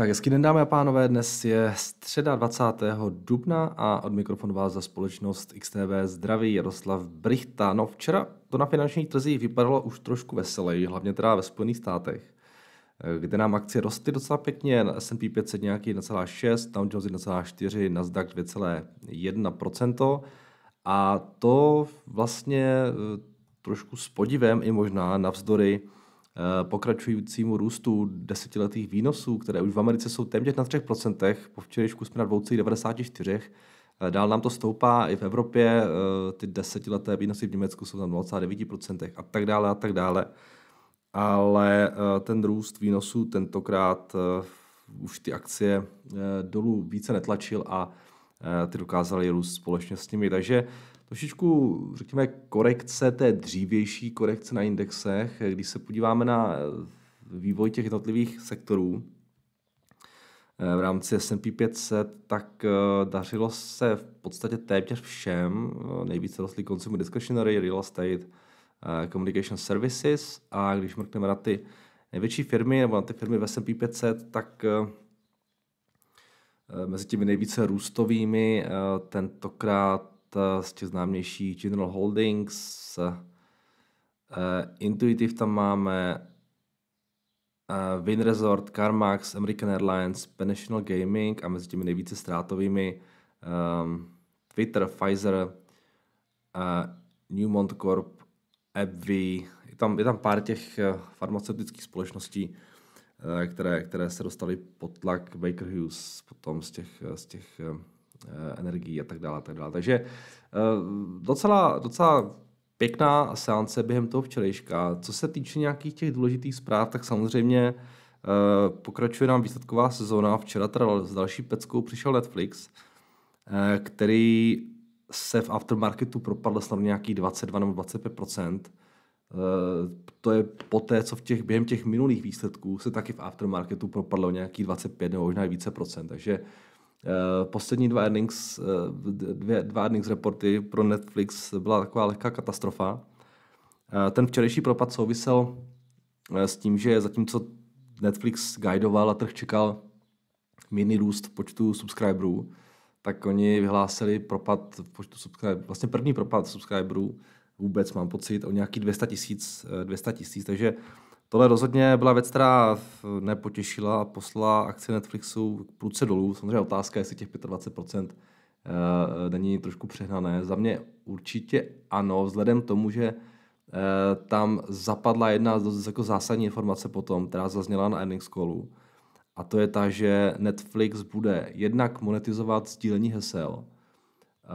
Tak hezký den, dámy a pánové, dnes je středa 20. dubna a od mikrofonu vás za společnost XTV Zdraví Jaroslav Brichta. No včera to na finančních trzích vypadalo už trošku veselej, hlavně teda ve Spojených státech, kde nám akcie rostly docela pěkně, na S&P 500 nějaký 1,6, Dow Jones 1,4, Nasdaq 2,1%. A to vlastně eh, trošku s podivem i možná navzdory Eh, pokračujícímu růstu desetiletých výnosů, které už v Americe jsou téměř na 3%, po včerejšku jsme na 2,94%, eh, Dál nám to stoupá i v Evropě, eh, ty desetileté výnosy v Německu jsou na 0,9% a tak dále a tak dále. Ale ten růst výnosů tentokrát už ty akcie dolů více netlačil a ty dokázaly růst společně s nimi. Takže trošičku, řekněme, korekce té dřívější korekce na indexech. Když se podíváme na eh, vývoj těch jednotlivých sektorů eh, v rámci S&P 500, tak eh, dařilo se v podstatě téměř všem. Nejvíce rostly consumer discretionary, real estate, communication services a když mrkneme na ty největší firmy nebo na ty firmy v S&P 500, tak mezi těmi nejvíce růstovými tentokrát z těch známějších General Holdings, eh, Intuitive tam máme, Win eh, Resort, CarMax, American Airlines, National Gaming a mezi těmi nejvíce ztrátovými um, Twitter, Pfizer, uh, Newmont Corp, AbbVie, je tam, je tam pár těch farmaceutických společností, které, které se dostaly pod tlak Baker Hughes potom z těch, z těch Eh, energií a tak dále. A tak dále. Takže eh, docela, docela pěkná seance během toho včerejška. Co se týče nějakých těch důležitých zpráv, tak samozřejmě eh, pokračuje nám výsledková sezóna. Včera teda s další peckou přišel Netflix, který se v aftermarketu propadl snad nějaký 22 nebo 25 to je poté, co v těch, během těch minulých výsledků se taky v aftermarketu propadlo nějaký 25 nebo možná i více procent. Takže Eh, poslední dva earnings, eh, dvě, dva earnings reporty pro Netflix byla taková lehká katastrofa. Eh, ten včerejší propad souvisel s tím, že zatímco Netflix guidoval a trh čekal mírný růst v počtu subscriberů, tak oni vyhlásili propad v počtu subscriberů, vlastně první propad subscriberů vůbec, mám pocit, o nějaký 200 tisíc, 200 tisíc, takže Tohle rozhodně byla věc, která nepotěšila a poslala akci Netflixu půlce dolů. Samozřejmě otázka, jestli těch 25% eh, není trošku přehnané. Za mě určitě ano, vzhledem k tomu, že eh, tam zapadla jedna z jako zásadní informace potom, která zazněla na ending callu. A to je ta, že Netflix bude jednak monetizovat sdílení hesel. Eh,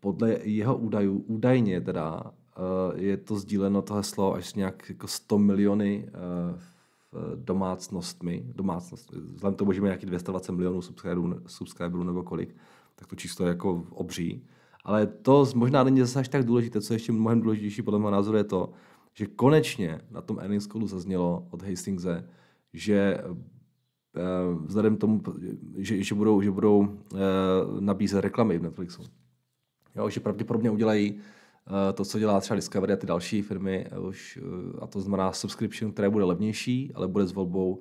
podle jeho údajů, údajně teda, Eh, je to sdíleno, to heslo, až nějak jako 100 miliony eh, eh, domácnostmi, domácnost, vzhledem tomu, že máme nějaký 220 milionů subscriberů, subscriberů nebo kolik, tak to číslo je jako obří. Ale to možná není zase až tak důležité, co je ještě mnohem důležitější podle mého názoru je to, že konečně na tom earnings callu zaznělo od Hastingse, že vzhledem k tomu, že, že budou, že budou nabízet reklamy v Netflixu. Jo, že pravděpodobně udělají Eh, to, co dělá třeba Discovery a ty další firmy, eh, už, eh, a to znamená subscription, které bude levnější, ale bude s volbou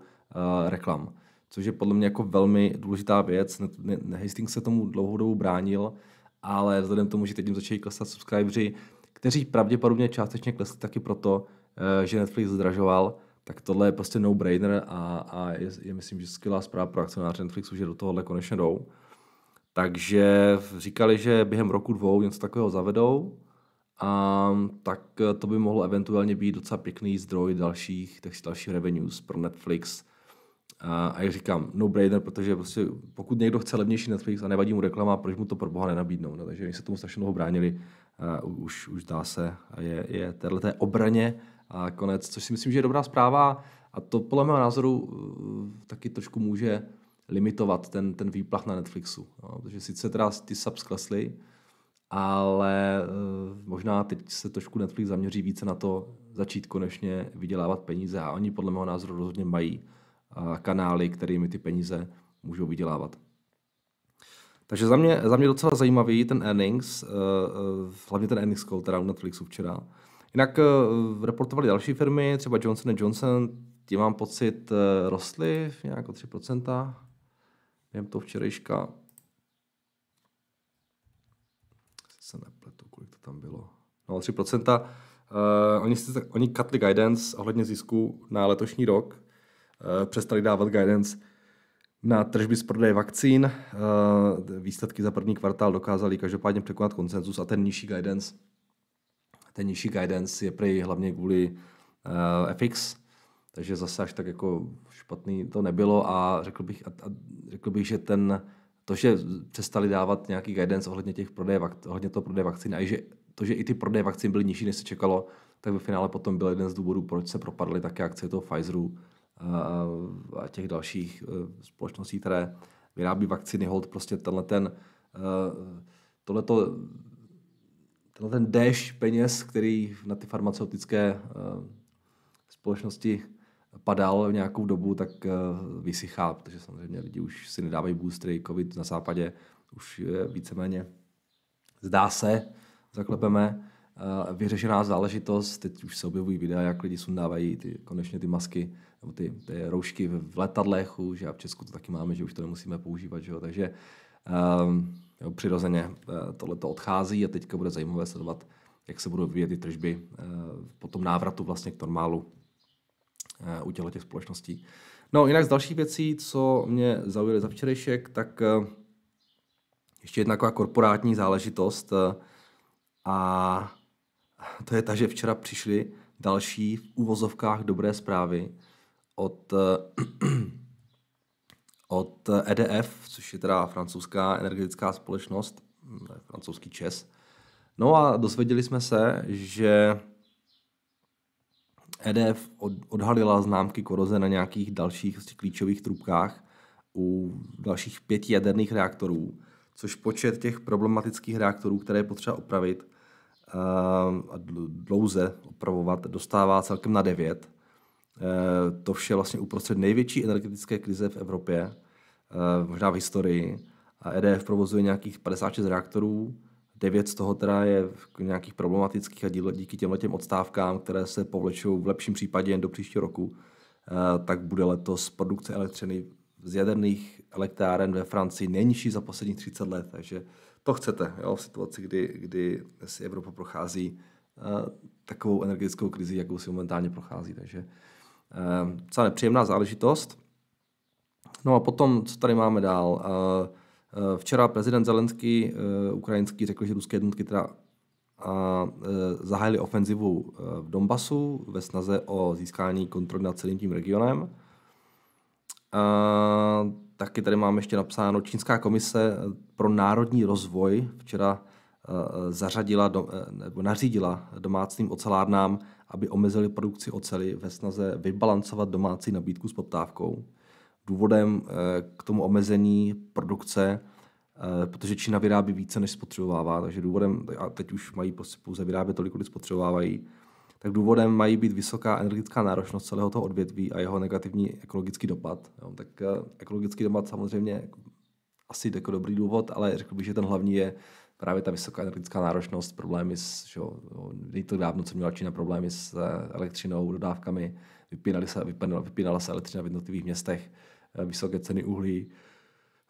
reklam. Což je podle mě jako velmi důležitá věc. Hastings se tomu dlouhou dobu bránil, ale vzhledem k tomu, že teď jim začali klesat subscribeři, kteří pravděpodobně částečně klesli taky proto, že Netflix zdražoval, tak tohle je prostě no-brainer a, a je, je, myslím, že skvělá zpráva pro akcionáře Netflixu, že do tohohle konečně jdou. Takže říkali, že během roku dvou něco takového zavedou, a tak eh, to by mohlo eventuálně být docela pěkný zdroj dalších, těch dalších revenues pro Netflix. A, a jak říkám, no-brainer, protože prostě pokud někdo chce levnější Netflix a nevadí mu reklama, proč mu to pro boha nenabídnou? No, takže oni se tomu strašně dlouho bránili, A, už, už dá se, a je, je téhleté obraně a konec, což si myslím, že je dobrá zpráva a to podle mého názoru eh, taky trošku může limitovat ten, ten výplach na Netflixu. No, protože sice teda ty subs klesly, ale eh, možná teď se trošku Netflix zaměří více na to začít konečně vydělávat peníze a oni podle mého názoru rozhodně mají eh, kanály, kterými ty peníze můžou vydělávat. Takže za mě, za mě docela zajímavý ten earnings, eh, hlavně ten earnings call teda u Netflixu včera. Jinak reportovali další firmy, třeba Johnson Johnson, ti mám pocit rostly nějak o 3%, během to včerejška. se nepletu, kolik to tam bylo. No 3%. Uh, eh, oni, si, oni cutli guidance ohledně zisku na letošní rok. Uh, přestali dávat guidance na tržby z prodeje vakcín. Uh, výsledky za první kvartál dokázali každopádně překonat konsenzus a ten nižší guidance ten nižší guidance je prej hlavně kvůli uh, FX, takže zase až tak jako špatný to nebylo a řekl bych, a, a řekl bych že ten to, že přestali dávat nějaký guidance ohledně, těch prodeje, ohledně toho prodeje vakcín a i že to, že i ty prodeje vakcín byly nižší, než se čekalo, tak ve finále potom byl jeden z důvodů, proč se propadly také akcie toho Pfizeru eh, a těch dalších eh, společností, které vyrábí vakcíny hold, prostě tenhle ten, eh, tohleto, tenhle ten déš peněz, který na ty farmaceutické společnosti padal v nějakou dobu, tak eh, vysychá, protože samozřejmě lidi už si nedávají boostry, covid na západě už je víceméně, zdá se, zaklepeme, eh, vyřešená záležitost. Teď už se objevují videa, jak lidi sundávají ty, konečně ty masky nebo ty, ty roušky v letadlech, už a v Česku to taky máme, že už to nemusíme používat. Že jo? Takže um, jo, přirozeně eh, tohle to odchází a teďka bude zajímavé sledovat, jak se budou vyvíjet ty tržby uh, po tom návratu vlastně k normálu Eh, u těchto těch společností. No, jinak z dalších věcí, co mě zaujaly za včerejšek, tak eh, ještě jedna taková korporátní záležitost eh, a to je ta, že včera přišly další v uvozovkách dobré zprávy od, od EDF, což je teda francouzská energetická společnost, hm, francouzský ČES. No a dozvěděli jsme se, že EDF od, odhalila známky koroze na nějakých dalších vlastně klíčových trubkách u dalších pěti jaderných reaktorů, což počet těch problematických reaktorů, které je potřeba opravit ehm, a dlouze opravovat, dostává celkem na devět. E, to vše vlastně uprostřed největší energetické krize v Evropě, e, možná v historii. A EDF provozuje nějakých 56 reaktorů, Devět z toho teda je nějakých problematických a díky těmhle těm odstávkám, které se povlečou v lepším případě jen do příštího roku, eh, tak bude letos produkce elektřiny z jaderných elektráren ve Francii nejnižší za posledních 30 let. Takže to chcete jo, v situaci, kdy, kdy si Evropa prochází eh, takovou energetickou krizi, jakou si momentálně prochází. Takže eh, docela nepříjemná záležitost. No a potom, co tady máme dál? Uh, Eh, včera prezident Zelenský eh, ukrajinský řekl, že ruské jednotky teda a eh, zahájili ofenzivu v Donbasu ve snaze o získání kontroly nad celým tím regionem. A taky tady máme ještě napsáno, Čínská komise pro národní rozvoj včera zařadila do, nebo nařídila domácím ocelárnám, aby omezili produkci oceli ve snaze vybalancovat domácí nabídku s poptávkou důvodem eh, k tomu omezení produkce, eh, protože Čína vyrábí více, než spotřebovává, takže důvodem, a teď už mají pouze vyrábět tolik, kolik spotřebovávají, tak důvodem mají být vysoká energetická náročnost celého toho odvětví a jeho negativní ekologický dopad. Jo, tak eh, ekologický dopad samozřejmě jako asi jako dobrý důvod, ale řekl bych, že ten hlavní je právě ta vysoká energetická náročnost, problémy s, že jo, no, nej to dávno, co měla Čína problémy s elektřinou, dodávkami, vypínala se, vypínala, vypínala se elektřina v jednotlivých městech, Eh, vysoké ceny uhlí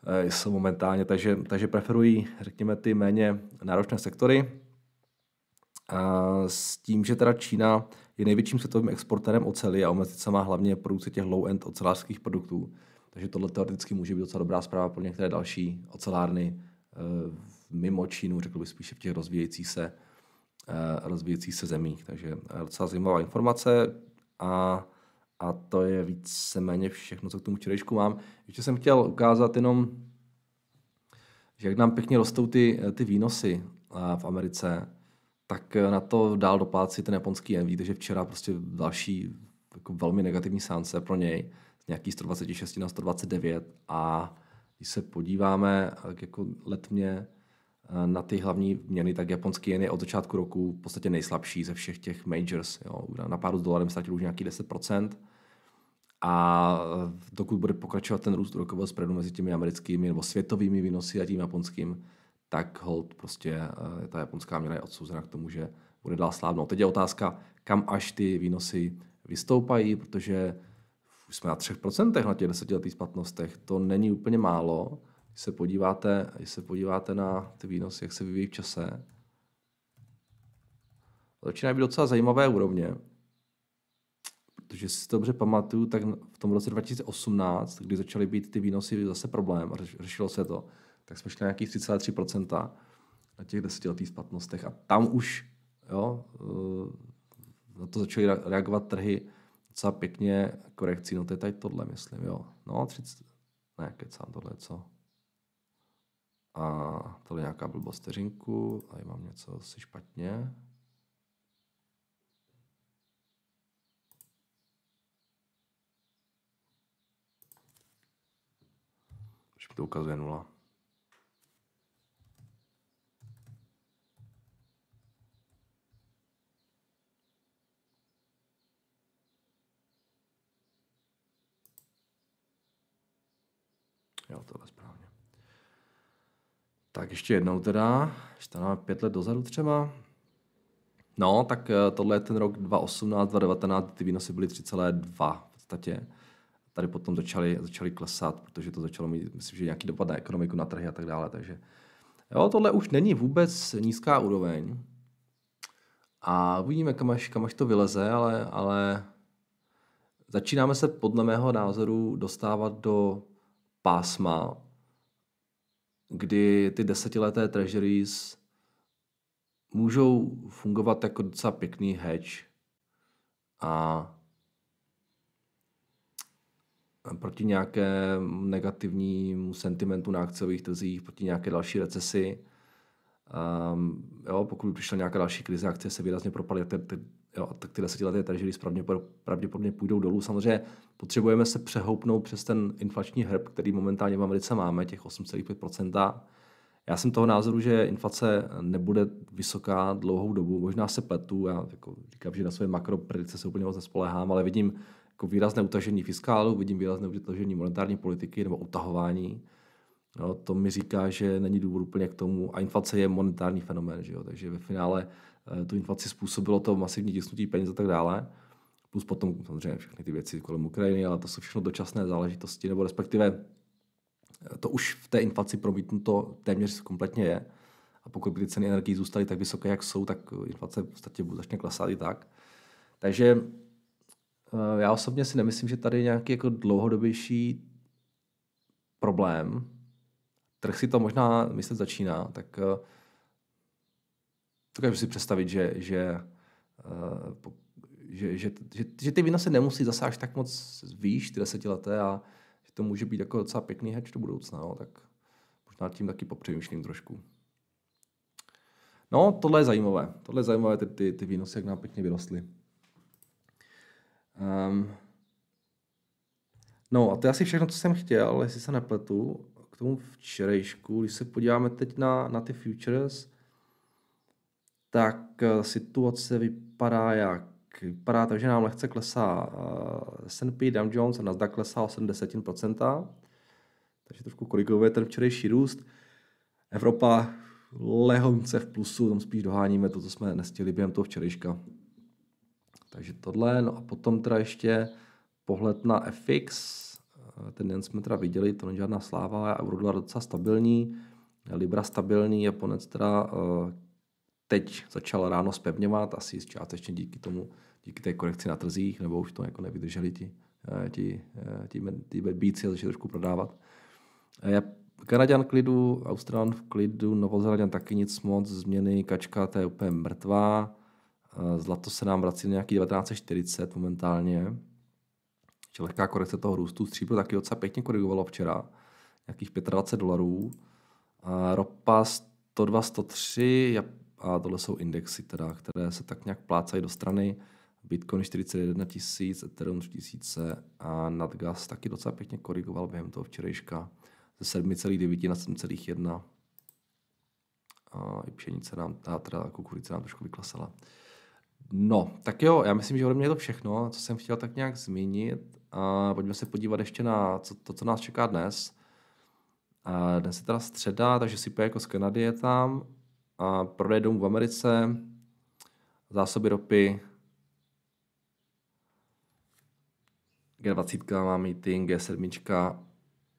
eh, jsou momentálně, takže, takže preferují, řekněme, ty méně náročné sektory. A s tím, že teda Čína je největším světovým exportérem oceli a omezit se má hlavně produkci těch low-end ocelářských produktů. Takže tohle teoreticky může být docela dobrá zpráva pro některé další ocelárny eh, mimo Čínu, řekl bych spíše v těch rozvíjejících se, rozvíjejících se zemích. Takže docela zajímavá informace a a to je víceméně všechno, co k tomu včerejšku mám. Ještě jsem chtěl ukázat jenom, že jak nám pěkně rostou ty, ty výnosy eh, v Americe, tak eh, na to dál doplácí ten japonský jen. Víte, že včera prostě další jako velmi negativní sánce pro něj z nějaký 126 na 129 a když se podíváme jako letmě eh, na ty hlavní měny, tak japonský jen je od začátku roku v podstatě nejslabší ze všech těch majors. Jo. Na pár s dolarem ztratil už nějaký 10%, a dokud bude pokračovat ten růst úrokového spreadu mezi těmi americkými nebo světovými výnosy a tím japonským, tak hold prostě eh, ta japonská měna je odsouzena k tomu, že bude dál slábnout. Teď je otázka, kam až ty výnosy vystoupají, protože už jsme na 3% na těch desetiletých splatnostech. To není úplně málo. Když se podíváte, když se podíváte na ty výnosy, jak se vyvíjí v čase, začínají být docela zajímavé úrovně. Protože si to dobře pamatuju, tak v tom roce 2018, kdy začaly být ty výnosy zase problém a řešilo se to, tak jsme šli na nějakých 3,3% na těch desetiletých splatnostech. A tam už jo, eh, na to začaly reagovat trhy docela pěkně korekcí. No to je tady tohle, myslím, jo. No, 30, ne, kecám, tohle co? A tohle je nějaká blbost teřinku, tady mám něco asi špatně. to ukazuje nula. Jo, tohle správně. Tak ještě jednou teda, ještě pět let dozadu třeba. No, tak eh, tohle je ten rok 2018, 2019, ty výnosy byly 3,2 v podstatě tady potom začaly, začaly klesat, protože to začalo mít, myslím, že nějaký dopad na ekonomiku, na trhy a tak dále. Takže jo, tohle už není vůbec nízká úroveň. A uvidíme, kam až, kam až to vyleze, ale, ale začínáme se podle mého názoru dostávat do pásma, kdy ty desetileté treasuries můžou fungovat jako docela pěkný hedge a proti nějakému negativnímu sentimentu na akciových trzích, proti nějaké další recesi. Um, jo, pokud by přišla nějaká další krize, akcie se výrazně propaly, tak, tak ty desetileté treasury pravděpodobně půjdou dolů. Samozřejmě potřebujeme se přehoupnout přes ten inflační hrb, který momentálně v Americe máme, těch 8,5%. Já jsem toho názoru, že inflace nebude vysoká dlouhou dobu, možná se pletu, já jako říkám, že na své makro predice se úplně moc nespoléhám, ale vidím jako výrazné utažení fiskálu, vidím výrazné utažení monetární politiky nebo utahování. No, to mi říká, že není důvod úplně k tomu. A inflace je monetární fenomén, že jo? takže ve finále eh, tu inflaci způsobilo to masivní tisnutí peněz a tak dále. Plus potom samozřejmě všechny ty věci kolem Ukrajiny, ale to jsou všechno dočasné záležitosti, nebo respektive eh, to už v té inflaci promítnuto téměř kompletně je. A pokud by ty ceny energií zůstaly tak vysoké, jak jsou, tak eh, inflace v podstatě začne klesat i tak. Takže Eh, já osobně si nemyslím, že tady je nějaký jako dlouhodobější problém. Trh si to možná myslet začíná, tak eh, dokážu si představit, že, že, eh, že, že, že, že ty výnosy se nemusí zase až tak moc výš, ty desetileté, a že to může být jako docela pěkný hedge do budoucna. No, tak možná tím taky popřemýšlím trošku. No, tohle je zajímavé. Tohle je zajímavé, ty, ty, ty výnosy, jak nám pěkně vyrostly. Um, no a to je asi všechno, co jsem chtěl, jestli se nepletu. K tomu včerejšku, když se podíváme teď na, na ty futures, tak eh, situace vypadá jak? Vypadá tak, že nám lehce klesá uh, eh, S&P, Dow Jones a Nasdaq klesá 0,8%. Takže trošku koriguje ten včerejší růst. Evropa lehonce v plusu, tam spíš doháníme to, co jsme nestihli během toho včerejška. Takže tohle, no a potom teda ještě pohled na FX, eh, ten den jsme teda viděli, to není žádná sláva, dolar docela stabilní, libra stabilní, Japonec teda eh, teď začal ráno spevňovat, asi částečně díky tomu, díky té korekci na trzích, nebo už to jako nevydrželi ti, eh, ti, ti, ti bíci a začali trošku prodávat. Kanaďan klidu, Australan v klidu, Novozélanděn taky nic moc, změny, kačka, to je úplně mrtvá. Eh, zlato se nám vrací na nějaký 1940 momentálně. Či lehká korekce toho růstu. Stříbro taky docela pěkně korigovalo včera. Nějakých 25 dolarů. ropa 102, 103 a tohle jsou indexy, teda, které se tak nějak plácají do strany. Bitcoin 41 tisíc, Ethereum tisíce a Nadgas taky docela pěkně korigoval během toho včerejška ze 7,9 na 7,1. A i pšenice nám, a teda kukulice nám trošku vyklasala. No, tak jo, já myslím, že ode mě je to všechno, co jsem chtěl tak nějak zmínit. A pojďme se podívat ještě na co, to, co nás čeká dnes. A dnes je teda středa, takže si jako z Kanady je tam. A prodej domů v Americe, zásoby ropy, G20 má meeting, G7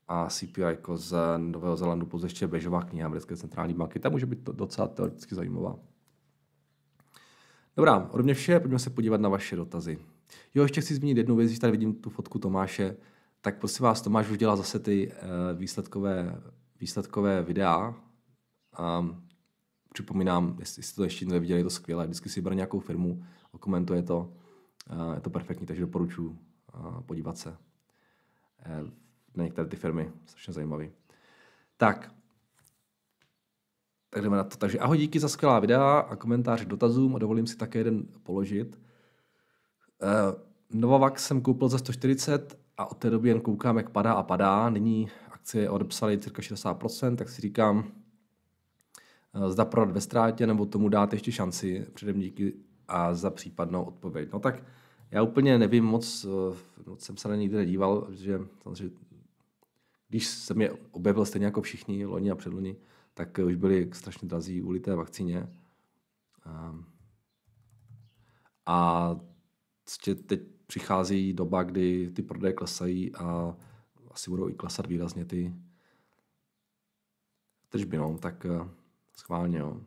a CPI jako z Nového Zelandu pouze ještě Bežová kniha americké centrální banky. Ta může být docela teoreticky zajímavá. Dobrá, ode mě vše, pojďme se podívat na vaše dotazy. Jo, ještě chci zmínit jednu věc, když tady vidím tu fotku Tomáše, tak prosím vás, Tomáš už dělá zase ty uh, výsledkové, výsledkové videa. Um, připomínám, jestli jste to ještě neviděli, je to skvělé. Vždycky si bere nějakou firmu, okomentuje to. Uh, je to perfektní, takže doporučuji uh, podívat se uh, na některé ty firmy. Strašně zajímavý. Tak, tak jdeme na to. Takže ahoj, díky za skvělá videa a komentář k dotazům a dovolím si také jeden položit. Uh, Novavax jsem koupil za 140 a od té doby jen koukám, jak padá a padá. Nyní akcie odepsaly cirka 60%, tak si říkám, uh, zda prodat ve ztrátě nebo tomu dát ještě šanci. Předem díky a za případnou odpověď. No tak já úplně nevím moc, uh, moc jsem se na nikdy nedíval, že samozřejmě když se mě objevil stejně jako všichni, loni a předloni, tak eh, už byli strašně drazí u té vakcíně. Ehm, a teď přichází doba, kdy ty prodeje klesají a asi budou i klesat výrazně ty tržby, no, tak eh, schválně, jo.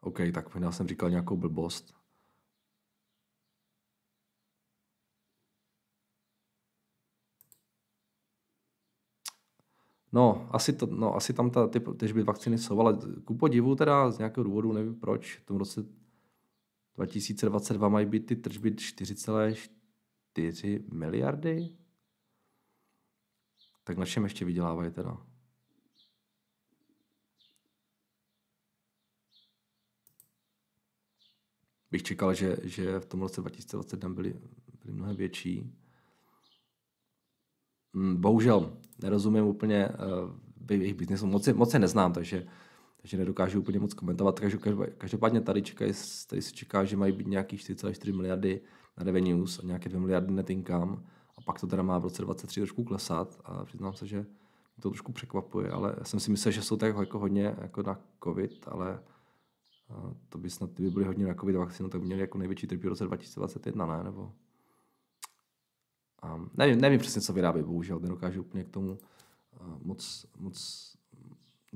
OK, tak možná jsem říkal nějakou blbost. No, asi, to, no, asi tam ta, ty by vakcíny jsou, ale ku podivu teda z nějakého důvodu, nevím proč, v tom roce 2022 mají být ty tržby 4,4 miliardy. Tak na čem ještě vydělávají teda? Bych čekal, že, že v tom roce 2020 byly, byly mnohem větší. Mm, bohužel nerozumím úplně eh, jejich biznesu, moc, moc se neznám, takže, takže nedokážu úplně moc komentovat. Každopádně tady, čekají, tady se čeká, že mají být nějakých 4,4 miliardy na revenues a nějaké 2 miliardy net income a pak to teda má v roce 23 trošku klesat a přiznám se, že mě to trošku překvapuje, ale já jsem si myslel, že jsou tak jako hodně jako na covid, ale eh, to by snad, kdyby byly hodně na covid vakcínu, tak by měli jako největší trpí v roce 2021, ne? Nebo... Um, nevím, nevím přesně, co vyrábí, bohužel nedokážu úplně k tomu uh, moc, moc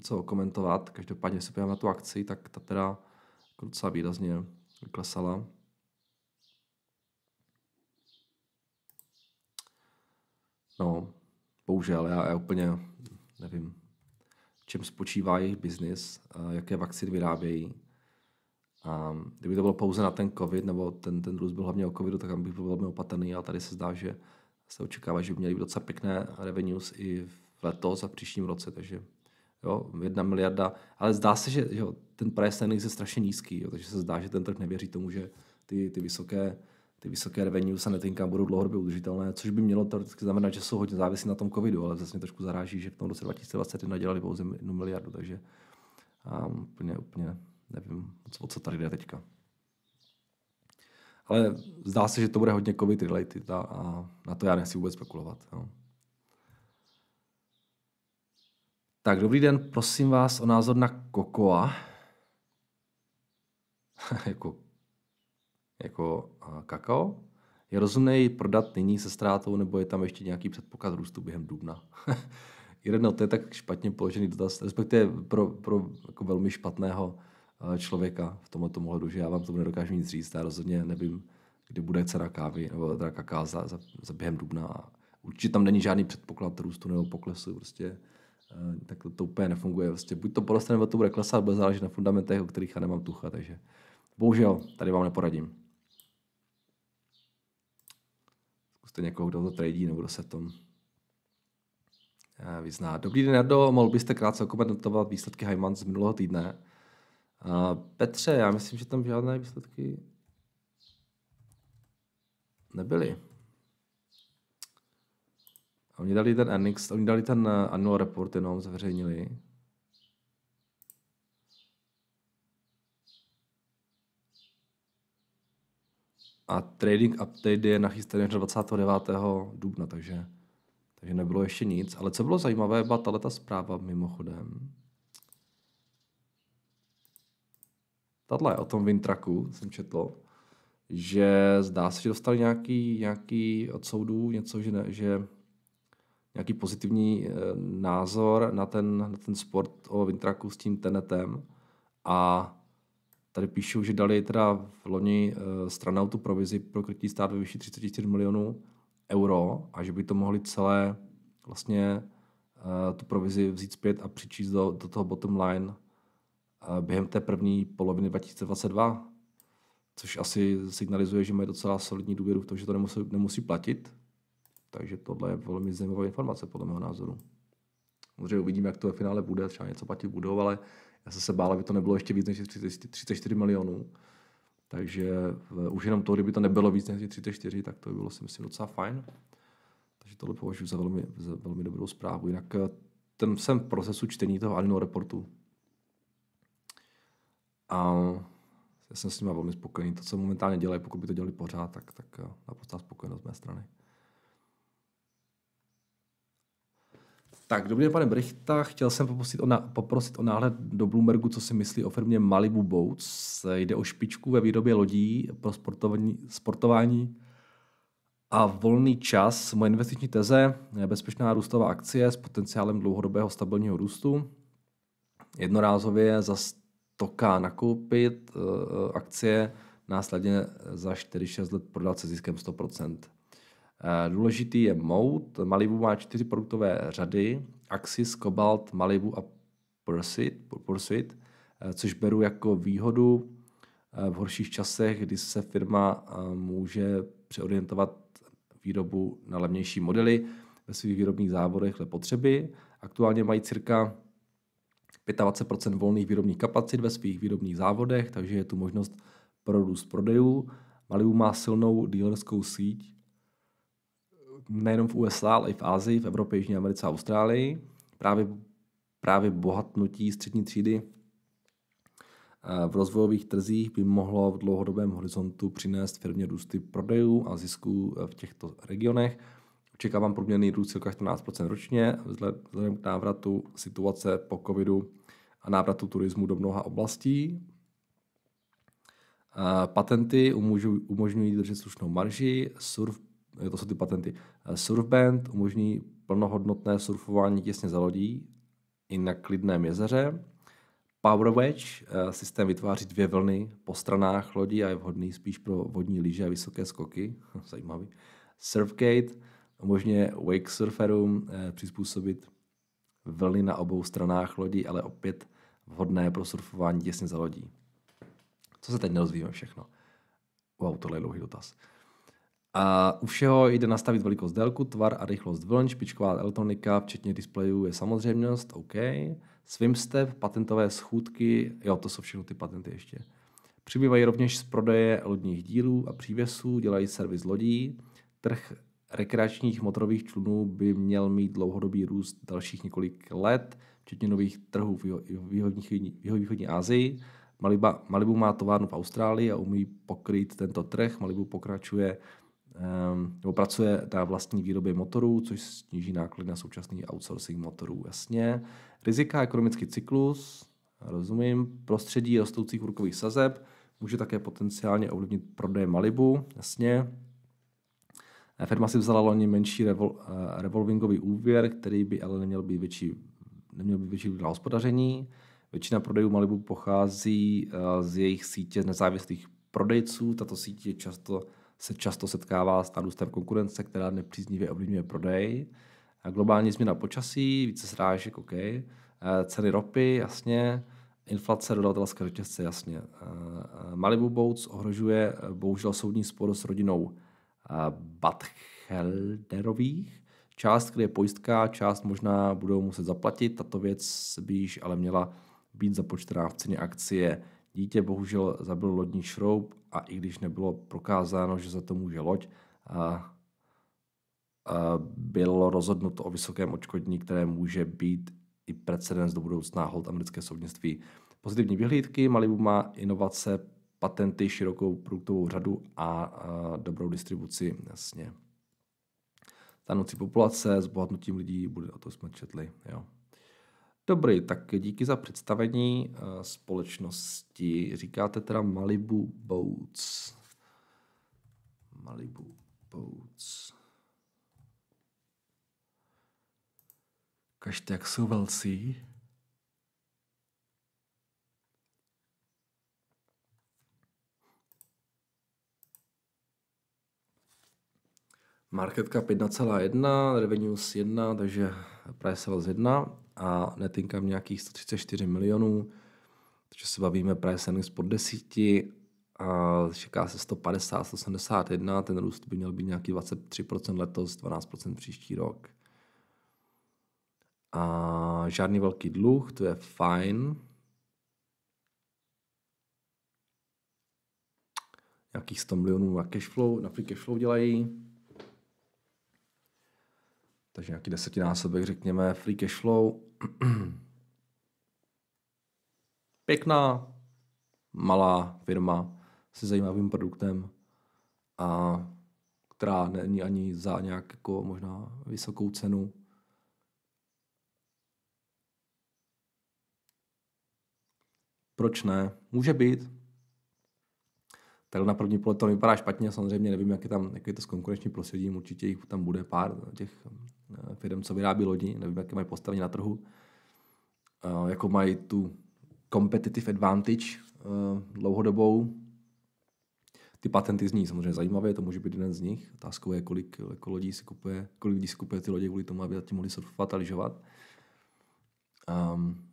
co komentovat. Každopádně, když se podívám na tu akci, tak ta teda jako docela výrazně klesala. No, bohužel, já, já úplně nevím, čem spočívá jejich biznis, eh, jaké vakcíny vyrábějí. A kdyby to bylo pouze na ten COVID, nebo ten, ten růst byl hlavně o COVIDu, tak bych byl velmi opatrný, ale tady se zdá, že se očekává, že by měly být docela pěkné revenues i v letos a v příštím roce, takže jo, jedna miliarda, ale zdá se, že jo, ten price je strašně nízký, jo, takže se zdá, že ten trh nevěří tomu, že ty, ty vysoké ty vysoké revenue se net budou dlouhodobě udržitelné, což by mělo teoreticky znamenat, že jsou hodně závislí na tom covidu, ale zase mě trošku zaráží, že v tom roce 2021 dělali pouze jednu miliardu, takže um, úplně, úplně nevím, o co tady jde teďka. Ale zdá se, že to bude hodně covid related a, a na to já nechci vůbec spekulovat. No. Tak, dobrý den, prosím vás o názor na kokoa. jako jako kakao. Je rozumné ji prodat nyní se ztrátou, nebo je tam ještě nějaký předpoklad růstu během dubna? Irene, no, to je tak špatně položený dotaz, respektive pro, pro jako velmi špatného Eh, člověka v tomto ohledu, že já vám to nedokážu nic říct. Já rozhodně nevím, kdy bude cena kávy nebo teda kaká za, za, za během dubna. určitě tam není žádný předpoklad růstu nebo poklesu. Prostě, eh, tak to, to úplně nefunguje. Prostě buď to poroste, nebo to bude klesat, bude záležet na fundamentech, o kterých já nemám tucha. Takže bohužel, tady vám neporadím. Zkuste někoho, kdo to tradí, nebo kdo se tom eh, vyzná. Dobrý den, Jardo, mohl byste krátce komentovat výsledky Heimans z minulého týdne? A Petře, já myslím, že tam žádné výsledky nebyly. A oni dali ten NX, oni dali ten eh, annual report jenom, zveřejnili. A trading update je nachystaný 29. dubna, takže, takže nebylo ještě nic. Ale co bylo zajímavé, byla tato zpráva mimochodem. tato o tom Vintraku, jsem četl, že zdá se, že dostali nějaký, nějaký od soudů něco, že, ne, že nějaký pozitivní eh, názor na ten, na ten sport o Vintraku s tím tenetem a tady píšou, že dali teda v loni eh, stranou tu provizi pro krytí stát ve výši 34 milionů euro a že by to mohli celé vlastně eh, tu provizi vzít zpět a přičíst do, do toho bottom line během té první poloviny 2022, což asi signalizuje, že mají docela solidní důvěru v tom, že to nemusí, nemusí platit. Takže tohle je velmi zajímavá informace, podle mého názoru. Samozřejmě uvidíme, jak to ve finále bude, třeba něco platit budou, ale já jsem se bál, aby to nebylo ještě víc než 34 milionů. Takže eh, už jenom to, kdyby to nebylo víc než 34, tak to by bylo si myslím docela fajn. Takže tohle považuji za velmi, za velmi dobrou zprávu. Jinak eh, ten jsem v procesu čtení toho Alino reportu, a já jsem s nimi velmi spokojený. To, co momentálně dělají, pokud by to dělali pořád, tak, tak eh, naprostá spokojenost z mé strany. Tak, dobrý den, pane Brichta. Chtěl jsem poprosit o, na, poprosit o náhled do Bloombergu, co si myslí o firmě Malibu Boats. Jde o špičku ve výrobě lodí pro sportování, sportování a volný čas. Moje investiční teze je bezpečná růstová akcie s potenciálem dlouhodobého stabilního růstu. Jednorázově za Toka nakoupit uh, akcie, následně za 4-6 let prodat se ziskem 100%. Eh, důležitý je Mout. Malibu má čtyři produktové řady. Axis, Cobalt, Malibu a Pursuit, Pursuit což beru jako výhodu v horších časech, kdy se firma může přeorientovat výrobu na levnější modely ve svých výrobních závodech dle potřeby. Aktuálně mají cirka 25 volných výrobních kapacit ve svých výrobních závodech, takže je tu možnost prorůst prodejů. Malibu má silnou dealerskou síť nejenom v USA, ale i v Ázii, v Evropě, Jižní Americe a Austrálii. Právě, právě bohatnutí střední třídy eh, v rozvojových trzích by mohlo v dlouhodobém horizontu přinést firmě růsty prodejů a zisků eh, v těchto regionech. Očekávám průměrný růst cirka 14 ročně vzhledem k návratu situace po covidu a návratu turismu do mnoha oblastí. Patenty umožňují držet slušnou marži, surf, to jsou ty patenty. Surfband umožní plnohodnotné surfování těsně za lodí i na klidném jezeře. Power Wedge eh, systém vytváří dvě vlny po stranách lodi a je vhodný spíš pro vodní lyže a vysoké skoky. Zajímavý. Surfgate umožňuje wake surferům eh, přizpůsobit vlny na obou stranách lodi, ale opět vhodné pro surfování těsně za lodí. Co se teď nerozvíjí všechno? Wow, tohle je dlouhý dotaz. A u všeho jde nastavit velikost délku, tvar a rychlost vln, špičková elektronika, včetně displejů je samozřejmost, OK. step patentové schůdky, jo, to jsou všechno ty patenty ještě. Přibývají rovněž z prodeje lodních dílů a přívěsů, dělají servis lodí. Trh rekreačních motorových člunů by měl mít dlouhodobý růst dalších několik let včetně nových trhů v jihovýchodní, Asii. Malibu Malibu má továrnu v Austrálii a umí pokryt tento trh. Malibu pokračuje ehm, nebo pracuje na vlastní výrobě motorů, což sníží náklady na současný outsourcing motorů, jasně. Rizika, ekonomický cyklus, rozumím, prostředí rostoucích úrokových sazeb, může také potenciálně ovlivnit prodej Malibu, jasně. Firma si vzala loni menší revol, eh, revolvingový úvěr, který by ale neměl být větší neměl by větší na hospodaření. Většina prodejů Malibu pochází eh, z jejich sítě nezávislých prodejců. Tato sítě často, se často setkává s nárůstem konkurence, která nepříznivě ovlivňuje prodej. A globální změna počasí, více srážek, OK. Eh, ceny ropy, jasně. Inflace dodavatelské řetězce, jasně. Eh, Malibu Boats ohrožuje bohužel soudní spor s rodinou Batchelderových, Část, kde je pojistka, část možná budou muset zaplatit, tato věc by již ale měla být započtená v ceně akcie. Dítě bohužel zabil lodní šroub a i když nebylo prokázáno, že za to může loď, a, a bylo rozhodnuto o vysokém očkodní, které může být i precedens do budoucna hold americké soudnictví. Pozitivní vyhlídky, Malibu má inovace, patenty, širokou produktovou řadu a, a dobrou distribuci. Jasně stárnoucí populace s bohatnutím lidí, bude, o to jsme četli. Jo. Dobrý, tak díky za představení eh, společnosti. Říkáte teda Malibu Boats. Malibu Boats. Kažte, jak jsou velcí. Market cap 1,1, revenues 1, takže price sales 1 a net income nějakých 134 milionů, takže se bavíme price earnings pod 10 a čeká se 150, 171, ten růst by měl být nějaký 23% letos, 12% příští rok. A žádný velký dluh, to je fajn. Nějakých 100 milionů na flow, na free flow dělají. Takže nějaký desetinásobek, řekněme, free cash flow. Pěkná, malá firma se zajímavým produktem a která není ani za nějak jako možná vysokou cenu. Proč ne? Může být. Tak na první pohled to vypadá špatně, samozřejmě nevím, jak je, tam, jak je to s konkurenčním prostředím, určitě jich tam bude pár těch Eh, firm, co vyrábí lodi, nevím, jaké mají postavení na trhu, eh, jako mají tu competitive advantage eh, dlouhodobou. Ty patenty zní samozřejmě zajímavé, to může být jeden z nich. Otázkou je, kolik jako lodí si kupuje, kolik lidí si kupuje ty lodě kvůli tomu, aby tím mohli surfovat a lyžovat. Um,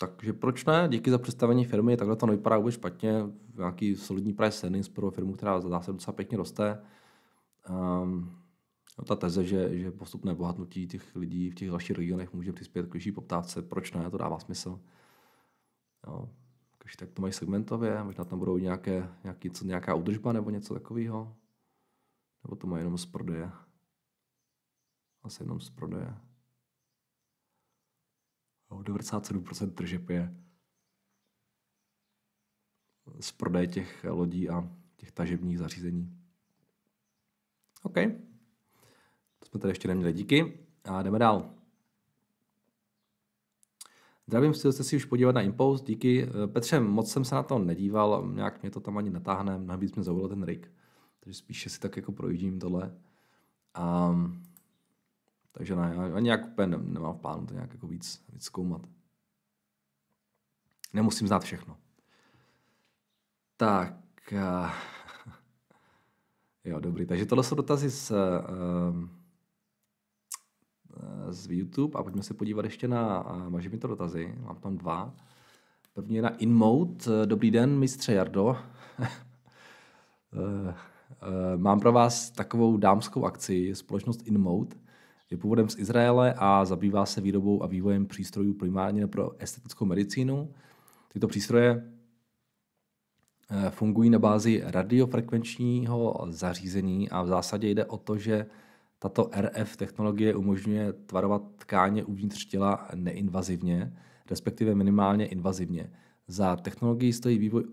takže proč ne? Díky za představení firmy, takhle to nevypadá vůbec špatně. Nějaký solidní price earnings pro firmu, která zdá se docela pěkně roste. Um, No, ta teze, že, že postupné bohatnutí těch lidí v těch dalších regionech může přispět k vyšší poptávce, proč ne, to dává smysl. Jo. Když tak to mají segmentově, možná tam budou nějaké, nějaký, co, nějaká údržba nebo něco takového. Nebo to mají jenom z prodeje. Asi jenom z prodeje. Jo, 97% tržeb je z prodeje těch lodí a těch tažebních zařízení. OK. To jsme tady ještě neměli. Díky a jdeme dál. Zdravím, chtěl jste si už podívat na Impost, díky. Eh, Petře, moc jsem se na to nedíval, nějak mě to tam ani natáhne, mnohem víc mě zaujal ten rig. Takže spíše si tak jako projíždím tohle. A, takže ne, já nějak úplně nemám v plánu to nějak jako víc, víc zkoumat. Nemusím znát všechno. Tak. Eh, jo, dobrý. Takže tohle jsou dotazy z uh, z YouTube a pojďme se podívat ještě na to dotazy. Mám tam dva. První je na InMode. Dobrý den, mistře Jardo. Eh, eh, mám pro vás takovou dámskou akci. Společnost InMode je původem z Izraele a zabývá se výrobou a vývojem přístrojů primárně pro estetickou medicínu. Tyto přístroje eh, fungují na bázi radiofrekvenčního zařízení a v zásadě jde o to, že tato RF technologie umožňuje tvarovat tkáně uvnitř těla neinvazivně, respektive minimálně invazivně. Za technologií stojí vývoj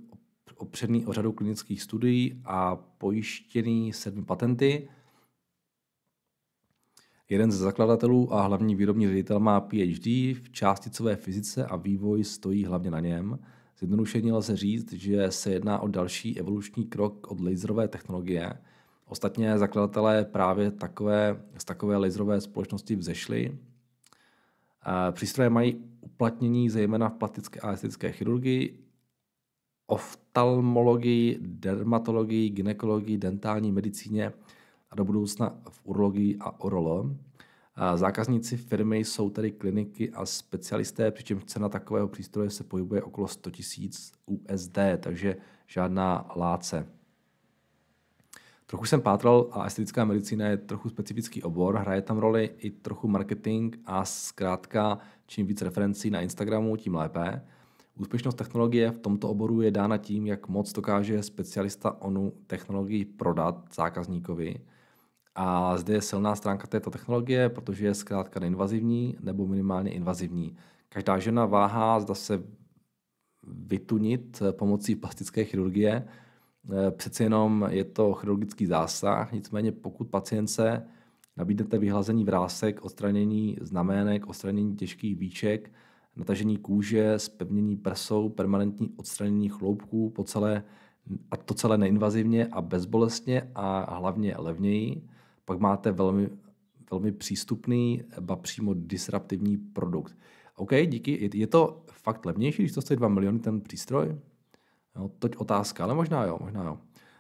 opředný o řadu klinických studií a pojištěný sedmi patenty. Jeden ze zakladatelů a hlavní výrobní ředitel má PhD v částicové fyzice a vývoj stojí hlavně na něm. Zjednodušeně lze říct, že se jedná o další evoluční krok od laserové technologie – Ostatně zakladatelé právě takové, z takové laserové společnosti vzešli. Přístroje mají uplatnění zejména v plastické a estetické chirurgii, oftalmologii, dermatologii, ginekologii, dentální medicíně a do budoucna v urologii a orolo. Zákazníci firmy jsou tedy kliniky a specialisté, přičemž cena takového přístroje se pohybuje okolo 100 000 USD, takže žádná láce. Trochu jsem pátral a estetická medicína je trochu specifický obor, hraje tam roli i trochu marketing a zkrátka čím víc referencí na Instagramu, tím lépe. Úspěšnost technologie v tomto oboru je dána tím, jak moc dokáže specialista onu technologii prodat zákazníkovi. A zde je silná stránka této technologie, protože je zkrátka neinvazivní nebo minimálně invazivní. Každá žena váhá, zda se vytunit pomocí plastické chirurgie, Eh, přeci jenom je to chirurgický zásah, nicméně pokud pacientce nabídnete vyhlazení vrásek, odstranění znamenek, odstranění těžkých výček, natažení kůže, spevnění prsou, permanentní odstranění chloupků po celé, a to celé neinvazivně a bezbolestně a hlavně levněji, pak máte velmi, velmi přístupný, ba přímo disruptivní produkt. OK, díky. Je to fakt levnější, když to stojí 2 miliony ten přístroj? No, toť otázka, ale možná jo, možná jo.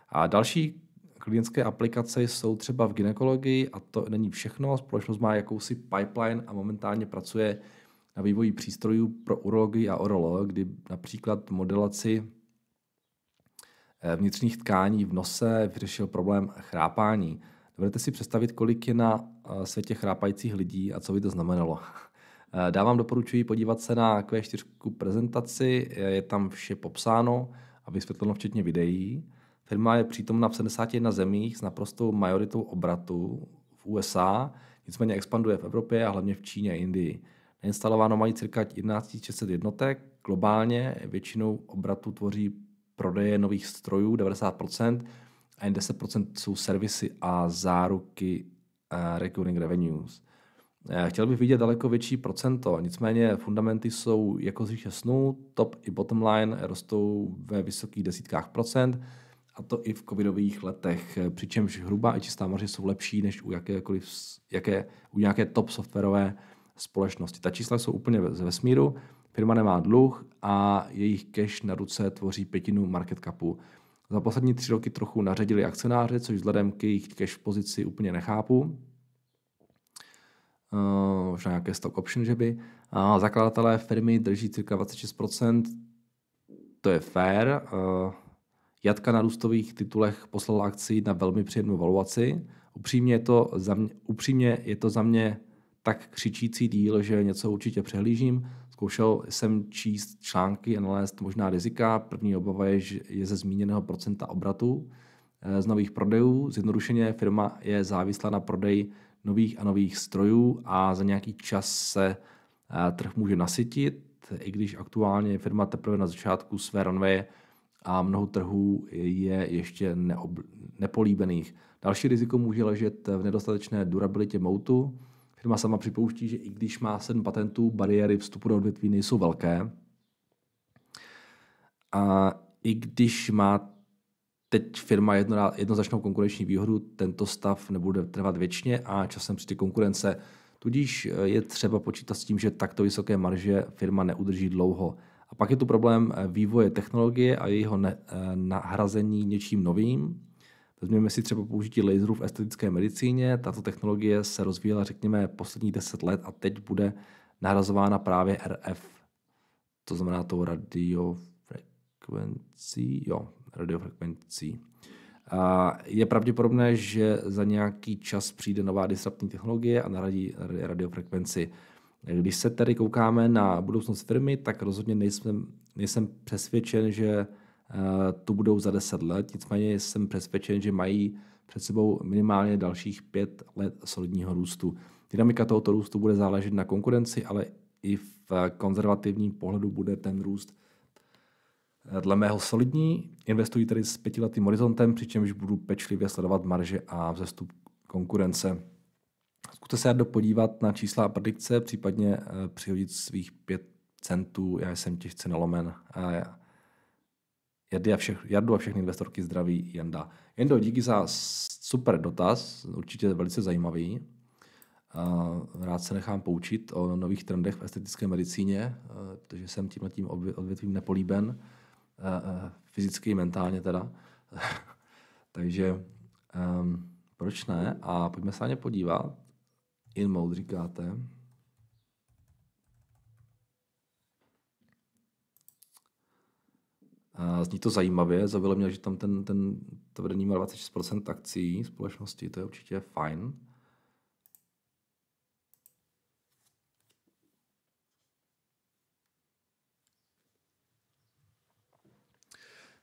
A další klientské aplikace jsou třeba v ginekologii a to není všechno. Společnost má jakousi pipeline a momentálně pracuje na vývoji přístrojů pro urologii a orolo, kdy například modelaci eh, vnitřních tkání v nose vyřešil problém chrápání. Dovedete si představit, kolik je na eh, světě chrápajících lidí a co by to znamenalo. Eh, dávám doporučuji podívat se na Q4 prezentaci, je tam vše popsáno a vysvětleno včetně videí. Firma je přítomna v 71 zemích s naprostou majoritou obratu v USA, nicméně expanduje v Evropě a hlavně v Číně a Indii. Nainstalováno mají cirka 600 jednotek. Globálně většinou obratu tvoří prodeje nových strojů 90% a jen 10% jsou servisy a záruky uh, recurring revenues. Eh, chtěl bych vidět daleko větší procento, nicméně fundamenty jsou jako z říše snů, top i bottom line rostou ve vysokých desítkách procent, a to i v covidových letech, eh, přičemž hruba i čistá marže jsou lepší než u, jakékoliv, jaké, u nějaké top softwarové společnosti. Ta čísla jsou úplně ze vesmíru, firma nemá dluh a jejich cash na ruce tvoří pětinu market capu. Za poslední tři roky trochu naředili akcionáři, což vzhledem k jejich cash pozici úplně nechápu, Eh, možná nějaké stock option, že by. A zakladatelé firmy drží cirka 26%, to je fair. Eh, Jatka na růstových titulech poslala akci na velmi příjemnou valuaci. Upřímně je to za mě, upřímně je to za mě tak křičící díl, že něco určitě přehlížím. Zkoušel jsem číst články a nalézt možná rizika. První obava je, že je ze zmíněného procenta obratu eh, z nových prodejů. Zjednodušeně firma je závislá na prodeji nových a nových strojů a za nějaký čas se eh, trh může nasytit, i když aktuálně je firma teprve na začátku své runwaye a mnoho trhů je ještě neob, nepolíbených. Další riziko může ležet v nedostatečné durabilitě moutu. Firma sama připouští, že i když má sedm patentů, bariéry vstupu do odvětví nejsou velké. A i když má Teď firma jedno, jednoznačnou konkurenční výhodu, tento stav nebude trvat věčně a časem přijde konkurence. Tudíž eh, je třeba počítat s tím, že takto vysoké marže firma neudrží dlouho. A pak je tu problém eh, vývoje technologie a jejího eh, nahrazení něčím novým. Vezměme si třeba použití laserů v estetické medicíně. Tato technologie se rozvíjela, řekněme, posledních 10 let a teď bude nahrazována právě RF. To znamená tou radiofrekvencí, jo, radiofrekvencí. A je pravděpodobné, že za nějaký čas přijde nová disruptivní technologie a naradí radiofrekvenci. Když se tedy koukáme na budoucnost firmy, tak rozhodně nejsem, nejsem přesvědčen, že eh, tu budou za 10 let, nicméně jsem přesvědčen, že mají před sebou minimálně dalších 5 let solidního růstu. Dynamika tohoto růstu bude záležet na konkurenci, ale i v konzervativním pohledu bude ten růst dle mého solidní, investuji tedy s pětiletým horizontem, přičemž budu pečlivě sledovat marže a vzestup konkurence. Zkuste se do podívat na čísla a predikce, případně eh, přihodit svých pět centů, já jsem těžce nalomen. A Jardy a všech, Jardu a všechny investorky zdraví Janda. Jendo, díky za super dotaz, určitě velice zajímavý. Rád se nechám poučit o nových trendech v estetické medicíně, eh, protože jsem tímhle tím odvětvím nepolíben. Eh, eh, fyzicky i mentálně teda. Takže um, proč ne? A pojďme se na ně podívat. In mode říkáte. Zní to zajímavě, zavělo mě, že tam ten, ten tvrdý má 26% akcí společnosti, to je určitě fajn.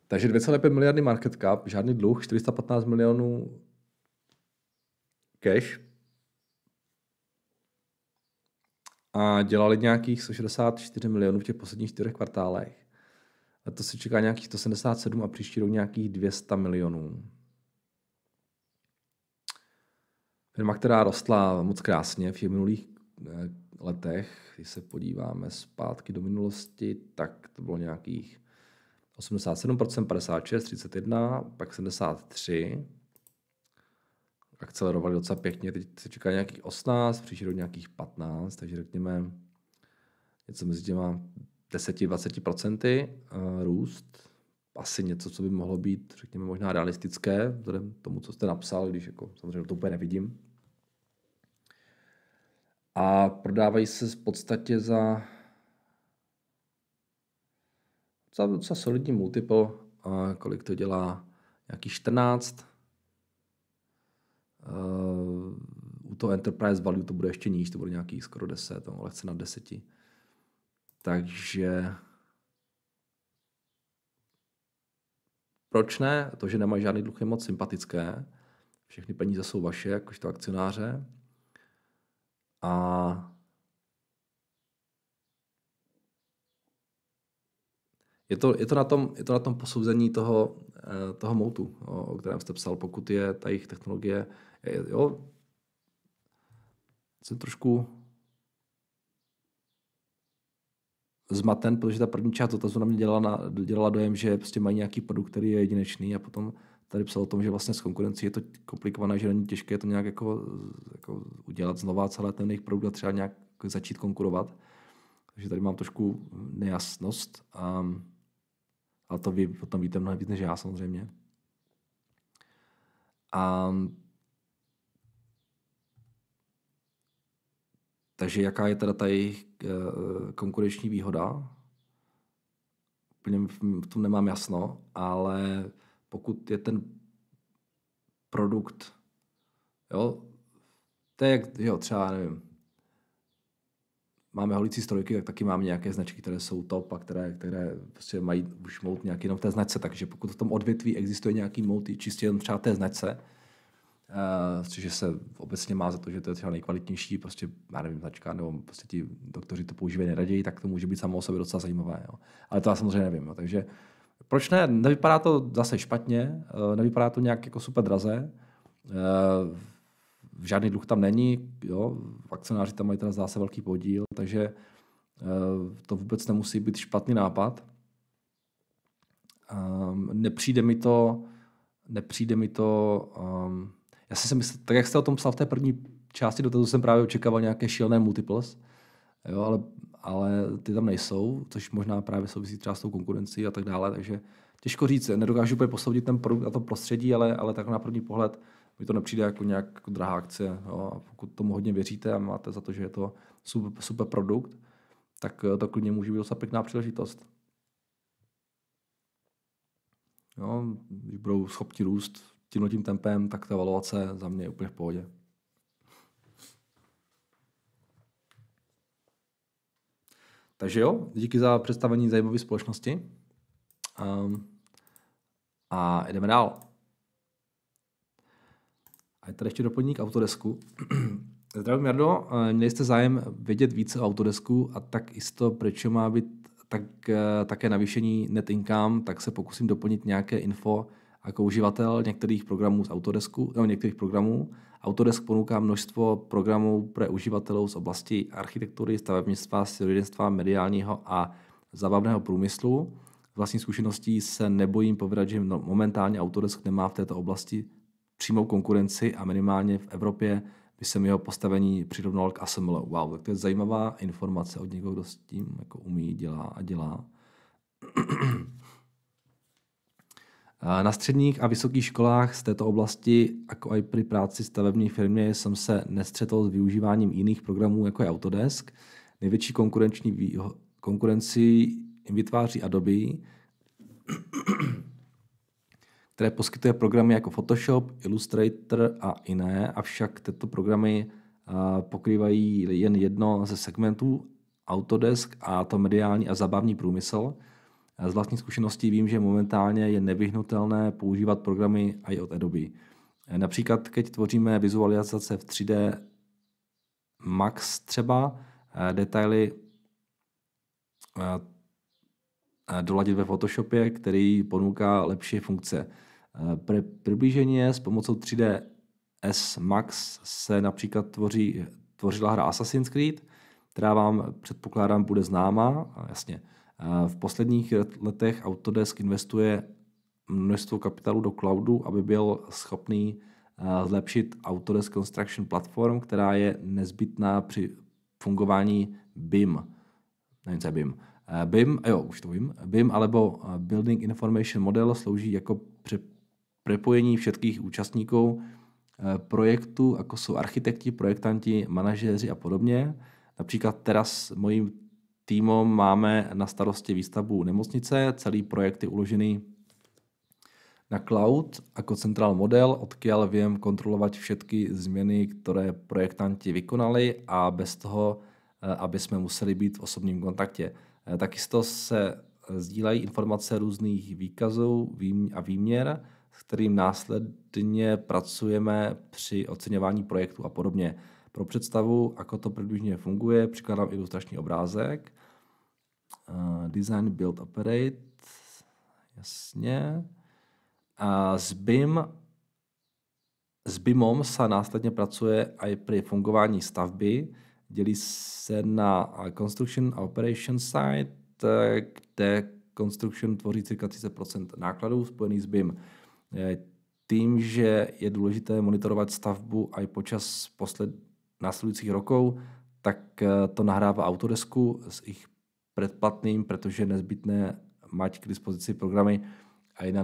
Takže 2,5 miliardy market cap, žádný dluh, 415 milionů cash. A dělali nějakých 164 milionů v těch posledních čtyřech kvartálech. A to se čeká nějakých 177 a příští rok nějakých 200 milionů. Firma, která rostla moc krásně v těch minulých eh, letech, když se podíváme zpátky do minulosti, tak to bylo nějakých 87%, 56, 31, pak 73. Akcelerovali docela pěkně, teď se čeká nějakých 18, příští do nějakých 15, takže řekněme něco mezi těma 10-20% eh, růst. Asi něco, co by mohlo být, řekněme, možná realistické, vzhledem tomu, co jste napsal, když jako, samozřejmě to úplně nevidím. A prodávají se v podstatě za za docela solidní multiple, a kolik to dělá, nějaký 14. Uh, eh, u toho Enterprise Value to bude ještě níž, to bude nějaký skoro 10, no, lehce na 10. Takže proč ne? To, že nemají žádný dluh, je moc sympatické. Všechny peníze jsou vaše, jakožto akcionáře. A je to, je to, na, tom, je to na tom posouzení toho, eh, toho moutu, o kterém jste psal, pokud je ta jejich technologie, jo, jsem trošku zmaten, protože ta první část dotazu na mě dělala, na, dělala dojem, že prostě mají nějaký produkt, který je jedinečný a potom tady psal o tom, že vlastně s konkurencí je to komplikované, že není těžké to nějak jako, jako udělat znova celé ten jejich produkt a třeba nějak začít konkurovat. Takže tady mám trošku nejasnost. Um, a to vy potom víte mnohem víc než já samozřejmě. A takže jaká je teda ta jejich eh, konkurenční výhoda? Úplně v tom nemám jasno, ale pokud je ten produkt, jo, to je jak, jo, třeba, nevím, máme holicí strojky, tak taky mám nějaké značky, které jsou top a které, které prostě mají už mout nějaký jenom v té značce. Takže pokud v tom odvětví existuje nějaký mout čistě jen třeba té značce, Uh, což se obecně má za to, že to je třeba nejkvalitnější, prostě, já nevím, značka, nebo prostě ti doktoři to používají nejraději, tak to může být samo o sobě docela zajímavé. Jo. Ale to já samozřejmě nevím. Jo. Takže proč ne? Nevypadá to zase špatně, uh, nevypadá to nějak jako super draze. Uh, žádný dluh tam není, jo, akcionáři tam mají teda zase velký podíl, takže eh, to vůbec nemusí být špatný nápad. Ehm, nepřijde mi to, nepřijde mi to, ehm, já jsem si myslel, tak jak jste o tom psal v té první části dotazu, jsem právě očekával nějaké šílené multiples, jo, ale, ale ty tam nejsou, což možná právě souvisí třeba s tou konkurencí a tak dále, takže těžko říct, nedokážu úplně posoudit ten produkt a to prostředí, ale, ale tak na první pohled mi to nepřijde jako nějak jako drahá akce. Jo. A pokud tomu hodně věříte a máte za to, že je to super, super produkt, tak eh, to klidně může být docela pěkná příležitost. Jo, když budou schopni růst tímhle tím tempem, tak ta valuace za mě je úplně v pohodě. Takže jo, díky za představení zajímavé společnosti. Um, a jdeme dál. A tady ještě k Autodesku. Zdravím, Jardo. Eh, měli jste zájem vědět více o Autodesku a tak jisto, proč má být tak, eh, také navýšení net income, tak se pokusím doplnit nějaké info jako uživatel některých programů z Autodesku, nebo některých programů. Autodesk ponouká množstvo programů pro uživatelů z oblasti architektury, stavebnictva, strojírenstva, mediálního a zábavného průmyslu. Vlastní zkušeností se nebojím povědat, že momentálně Autodesk nemá v této oblasti přímou konkurenci a minimálně v Evropě by se jeho postavení přirovnalo k ASML. Wow, tak to je zajímavá informace od někoho, kdo s tím jako umí, dělá a dělá. Eh, na středních a vysokých školách z této oblasti, jako i při práci stavební firmě, jsem se nestřetl s využíváním jiných programů, jako je Autodesk. Největší konkurenční výho- konkurenci vytváří Adobe. které poskytuje programy jako Photoshop, Illustrator a jiné, avšak tyto programy eh, pokrývají jen jedno ze segmentů Autodesk a to mediální a zabavní průmysl. Eh, z vlastní zkušeností vím, že momentálně je nevyhnutelné používat programy i od Adobe. Eh, například, keď tvoříme vizualizace v 3D Max třeba, detaily doladit ve Photoshopě, který ponúká lepší funkce. Pre přiblíženě s pomocou 3D S Max se například tvoří, tvořila hra Assassin's Creed, která vám předpokládám bude známa. Jasně, v posledních letech Autodesk investuje množstvo kapitálu do cloudu, aby byl schopný zlepšit Autodesk Construction Platform, která je nezbytná při fungování BIM. Nevím, co je BIM. BIM, jo, už to vím. BIM alebo Building Information Model slouží jako prepojení všech účastníků eh, projektu, jako jsou architekti, projektanti, manažéři a podobně. Například teraz mojím týmem máme na starosti výstavbu nemocnice, celý projekt je uložený na cloud jako central model, odkiaľ vím kontrolovat všetky změny, které projektanti vykonali a bez toho, eh, aby jsme museli být v osobním kontaktě. Eh, takisto se sdílejí informace různých výkazů a výměr, s kterým následně pracujeme při oceňování projektu a podobně. Pro představu, ako to přibližně funguje, přikládám ilustrační obrázek. Eh, design, Build, Operate, jasně. A s BIM s BIMom se následně pracuje i při fungování stavby. Dělí se na Construction a Operation Site, eh, kde Construction tvoří cirka 30 nákladů spojených s BIM. Eh, tím, že je důležité monitorovat stavbu a i počas posled následujících rokov, tak eh, to nahrává Autodesku s jejich předplatným, protože je nezbytné mať k dispozici programy i na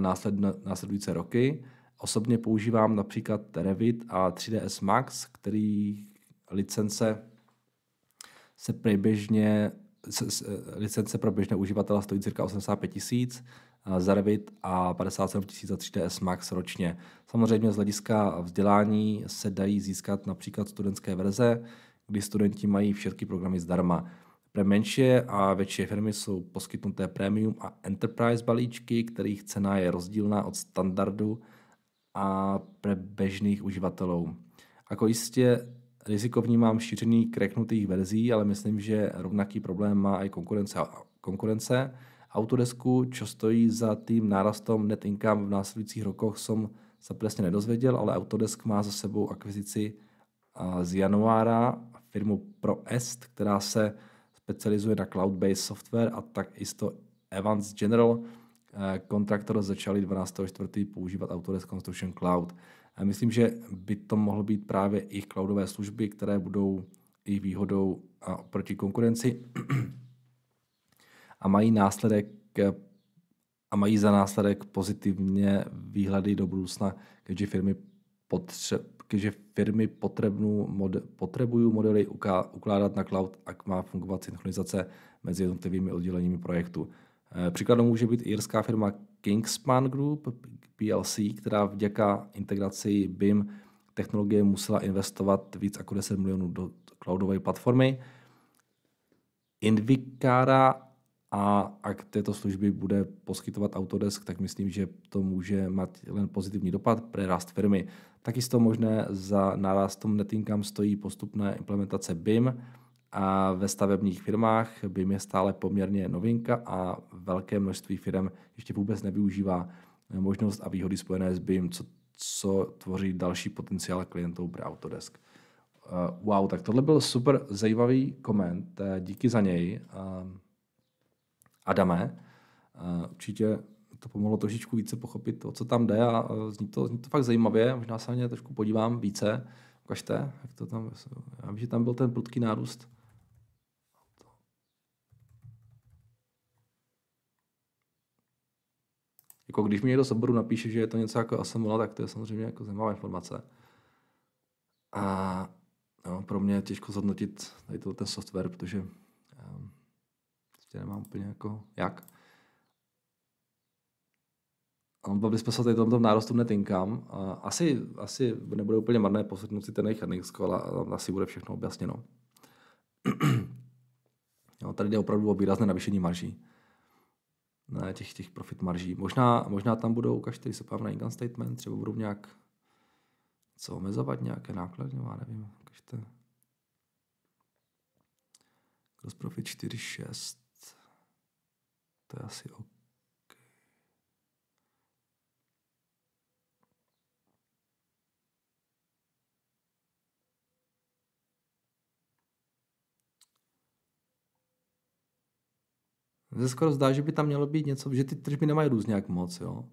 následující roky. Osobně používám například Revit a 3ds Max, který licence se se licence pro běžné uživatele stojí cirka 85 tisíc, Eh, za Revit a 57 tisíc za 3ds Max ročně. Samozřejmě z hlediska vzdělání se dají získat například studentské verze, kdy studenti mají všechny programy zdarma. Pro menší a větší firmy jsou poskytnuté premium a enterprise balíčky, kterých cena je rozdílná od standardu a pro běžných uživatelů. Ako jistě riziko vnímám šíření kreknutých verzí, ale myslím, že rovnaký problém má i konkurence, konkurence Autodesku, čo stojí za tým nárastom net income v následujících rokoch, som sa presne nedozvedel, ale Autodesk má za sebou akvizici z januára firmu ProEst, která se specializuje na cloud-based software a tak isto Evans General, e, kontraktor začali 12.4. používat Autodesk Construction Cloud. A myslím, že by to mohlo být právě i cloudové služby, které budou i výhodou proti konkurenci a mají následek eh, a mají za následek pozitivně výhledy do budoucna, keďže firmy, potře- keďže firmy potřebnou mod- potřebují modely uká- ukládat na cloud, ak má fungovat synchronizace mezi jednotlivými odděleními projektu. Eh, příkladem může být irská firma Kingspan Group PLC, která vďaka integraci BIM technologie musela investovat víc jako 10 milionů do cloudové platformy. Invicara a ak této služby bude poskytovat Autodesk, tak myslím, že to může mít len pozitivní dopad pro rast firmy. Takisto možné za nárastom netinkám stojí postupné implementace BIM a ve stavebních firmách BIM je stále poměrně novinka a velké množství firm ještě vůbec nevyužívá možnost a výhody spojené s BIM, co, co tvoří další potenciál klientů pro Autodesk. Eh, wow, tak tohle byl super zajímavý koment, eh, díky za něj. Ehm, Adame. Eh, určitě to pomohlo trošičku více pochopit to, co tam jde a zní to, zní to fakt zajímavě. Možná se na ně trošku podívám více. Ukažte, jak to tam... Já vím, že tam byl ten prudký nárůst. Jako když mi někdo z oboru napíše, že je to něco jako Asamola, tak to je samozřejmě jako zajímavá informace. A no, pro mě je těžko zhodnotit tady to, ten software, protože Prostě nemám úplně jako jak. A bavili jsme se tady tomto nárostu netinkám. Asi, asi nebude úplně marné posudnout si ten jejich earnings a asi bude všechno objasněno. jo, tady jde opravdu o výrazné navýšení marží. Ne, těch, těch profit marží. Možná, možná tam budou, každý se na income statement, třeba budou nějak co omezovat, nějaké náklady, já nevím, ukažte. Gross profit 4, 6. To je asi OK. se skoro zdá, že by tam mělo být něco, že ty tržby nemají růst nějak moc, jo.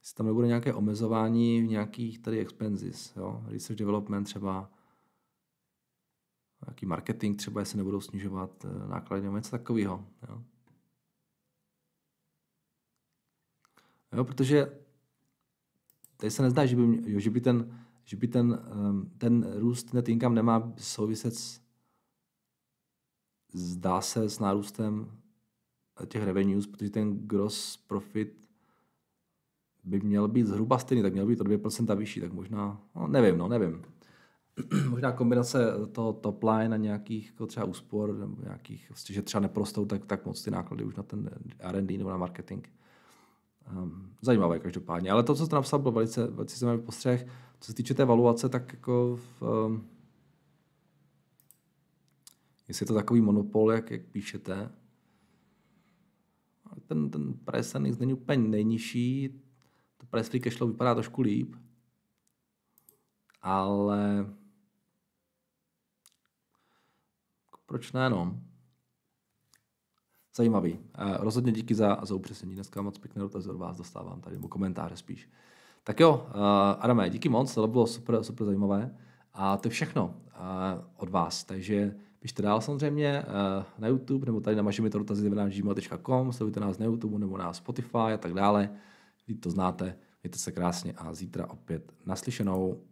Jestli tam nebude nějaké omezování v nějakých tady expenses, jo. Research development třeba, nějaký marketing třeba, jestli nebudou snižovat eh, náklady nebo něco takového, jo. Jo, protože tady se nezdá, že by, mě, jo, že by ten, že by ten, um, ten růst net income nemá souviset s, zdá se s nárůstem těch revenues, protože ten gross profit by měl být zhruba stejný, tak měl být o 2% vyšší, tak možná, no nevím, no nevím. možná kombinace toho top line a nějakých jako třeba úspor, nebo nějakých, že třeba neprostou tak, tak moc ty náklady už na ten R&D nebo na marketing. Um, zajímavé každopádně. Ale to, co jste napsal, bylo velice, velice zajímavý postřeh. Co se týče té valuace, tak jako v, um, jestli je to takový monopol, jak, jak píšete, ten, ten price není úplně nejnižší, to price free cash flow vypadá trošku líp, ale proč ne, no? zajímavý. Rozhodně díky za, za upřesnění. Dneska moc pěkné dotazy od vás dostávám tady, nebo komentáře spíš. Tak jo, eh, Adame, díky moc, to bylo super, super zajímavé. A to je všechno eh, od vás, takže pište dál samozřejmě eh, na YouTube, nebo tady na to dotazy gmail.com, sledujte nás na YouTube, nebo na Spotify a tak dále. Vy to znáte, mějte se krásně a zítra opět naslyšenou.